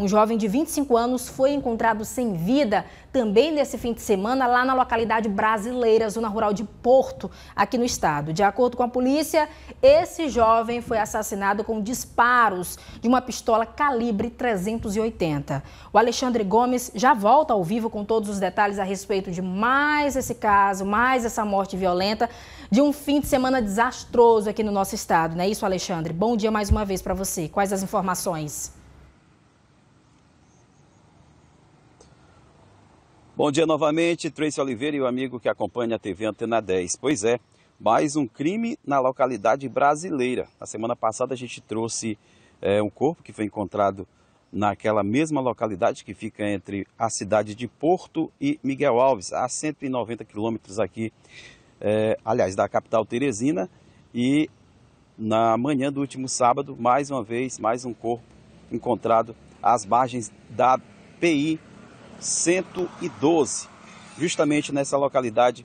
Um jovem de 25 anos foi encontrado sem vida também nesse fim de semana lá na localidade brasileira, zona rural de Porto, aqui no estado. De acordo com a polícia, esse jovem foi assassinado com disparos de uma pistola calibre 380. O Alexandre Gomes já volta ao vivo com todos os detalhes a respeito de mais esse caso, mais essa morte violenta de um fim de semana desastroso aqui no nosso estado. Não é isso, Alexandre? Bom dia mais uma vez para você. Quais as informações? Bom dia novamente, Tracy Oliveira e o amigo que acompanha a TV Antena 10. Pois é, mais um crime na localidade brasileira. Na semana passada a gente trouxe é, um corpo que foi encontrado naquela mesma localidade que fica entre a cidade de Porto e Miguel Alves, a 190 quilômetros aqui, é, aliás, da capital Teresina. E na manhã do último sábado, mais uma vez, mais um corpo encontrado às margens da PI 112, justamente nessa localidade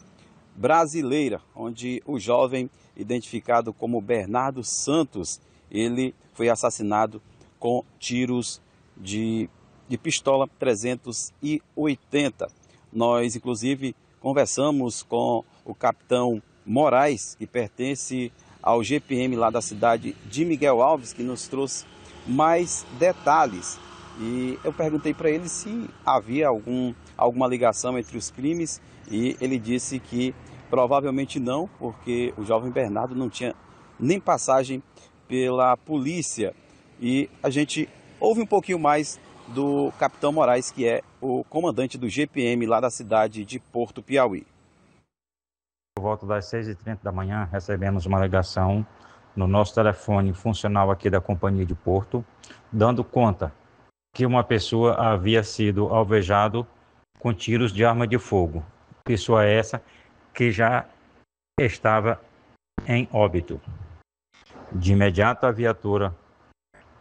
brasileira, onde o jovem identificado como Bernardo Santos, ele foi assassinado com tiros de, de pistola 380. Nós, inclusive, conversamos com o capitão Moraes, que pertence ao GPM lá da cidade de Miguel Alves, que nos trouxe mais detalhes e eu perguntei para ele se havia algum, alguma ligação entre os crimes e ele disse que provavelmente não, porque o jovem Bernardo não tinha nem passagem pela polícia. E a gente ouve um pouquinho mais do capitão Moraes, que é o comandante do GPM lá da cidade de Porto Piauí. Por volta das 6h30 da manhã, recebemos uma ligação no nosso telefone funcional aqui da Companhia de Porto, dando conta que uma pessoa havia sido alvejado com tiros de arma de fogo. Pessoa essa que já estava em óbito. De imediato, a viatura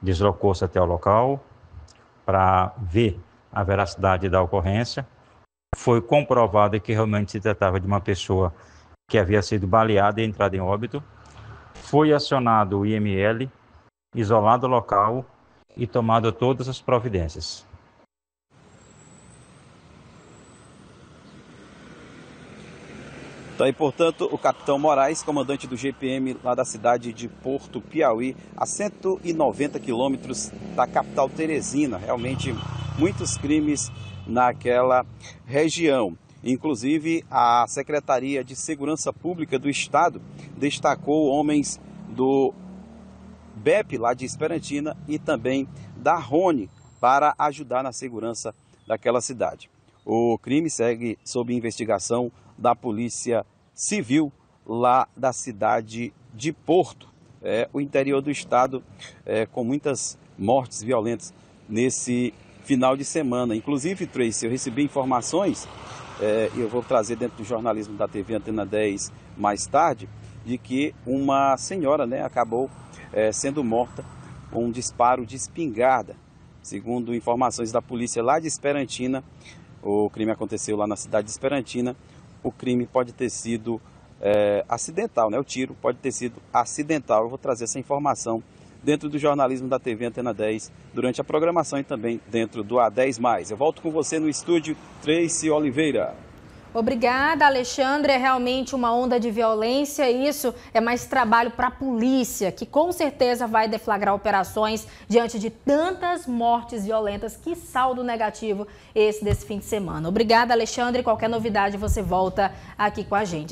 deslocou-se até o local para ver a veracidade da ocorrência. Foi comprovado que realmente se tratava de uma pessoa que havia sido baleada e entrada em óbito. Foi acionado o IML, isolado o local e tomado todas as providências. Tá então, aí, portanto, o capitão Moraes, comandante do GPM lá da cidade de Porto Piauí, a 190 quilômetros da capital Teresina. Realmente muitos crimes naquela região. Inclusive, a Secretaria de Segurança Pública do Estado destacou homens do BEP lá de Esperantina e também da Rone para ajudar na segurança daquela cidade. O crime segue sob investigação da Polícia Civil lá da cidade de Porto, é, o interior do estado, é, com muitas mortes violentas nesse final de semana. Inclusive, Tracy, eu recebi informações, é, e é, eu vou trazer dentro do jornalismo da TV Antena 10 mais tarde, de que uma senhora né, acabou é, sendo morta com um disparo de espingarda. Segundo informações da polícia lá de Esperantina, o crime aconteceu lá na cidade de Esperantina. O crime pode ter sido é, acidental, né? O tiro pode ter sido acidental. Eu vou trazer essa informação dentro do jornalismo da TV Antena 10, durante a programação e também dentro do A10+. Eu volto com você no estúdio Tracy Oliveira. Obrigada, Alexandre. É realmente uma onda de violência. Isso é mais trabalho para a polícia, que com certeza vai deflagrar operações diante de tantas mortes violentas. Que saldo negativo esse desse fim de semana. Obrigada, Alexandre. Qualquer novidade, você volta aqui com a gente.